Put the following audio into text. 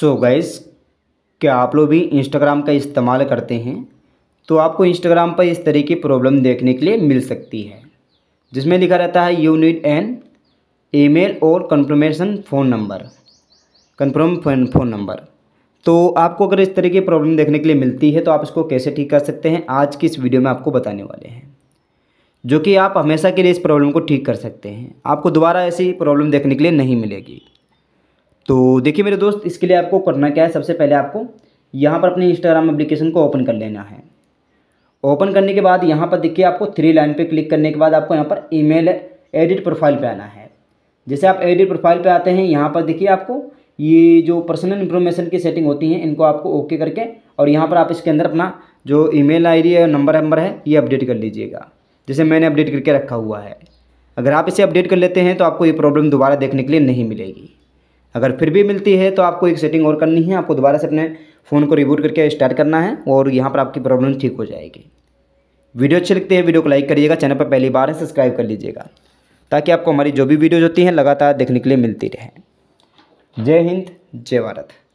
सो so guys क्या आप लोग भी इंस्टाग्राम का इस्तेमाल करते हैं तो आपको इंस्टाग्राम पर इस तरह की प्रॉब्लम देखने के लिए मिल सकती है जिसमें लिखा रहता है यू नीड एन ईमेल और confirmation phone number confirm phone phone number तो आपको अगर इस तरह की प्रॉब्लम देखने के लिए मिलती है तो आप इसको कैसे ठीक कर सकते हैं आज की इस वीडियो में आपको बताने वाले हैं जो कि आप हमेशा के लिए इस प्रॉब्लम को ठीक कर सकते हैं आपको दोबारा ऐसी प्रॉब्लम देखने के लिए नहीं मिलेगी तो देखिए मेरे दोस्त इसके लिए आपको करना क्या है सबसे पहले आपको यहाँ पर अपने इंस्टाग्राम एप्लीकेशन को ओपन कर लेना है ओपन करने के बाद यहाँ पर देखिए आपको थ्री लाइन पे क्लिक करने के बाद आपको यहाँ पर ईमेल एडिट प्रोफाइल पे आना है जैसे आप एडिट प्रोफाइल पे आते हैं यहाँ पर देखिए आपको ये जो पर्सनल इन्फॉर्मेशन की सेटिंग होती हैं इनको आपको ओके करके और यहाँ पर आप इसके अंदर अपना जो ईमेल आईडी है नंबर नंबर है ये अपडेट कर लीजिएगा जैसे मैंने अपडेट करके रखा हुआ है अगर आप इसे अपडेट कर लेते हैं तो आपको ये प्रॉब्लम दोबारा देखने के लिए नहीं मिलेगी अगर फिर भी मिलती है तो आपको एक सेटिंग और करनी है आपको दोबारा से अपने फ़ोन को रिबूट करके स्टार्ट करना है और यहाँ पर आपकी प्रॉब्लम ठीक हो जाएगी वीडियो अच्छी लगती है वीडियो को लाइक करिएगा चैनल पर पहली बार है सब्सक्राइब कर लीजिएगा ताकि आपको हमारी जो भी वीडियोज़ होती हैं लगातार देखने के लिए मिलती रहे जय हिंद जय भारत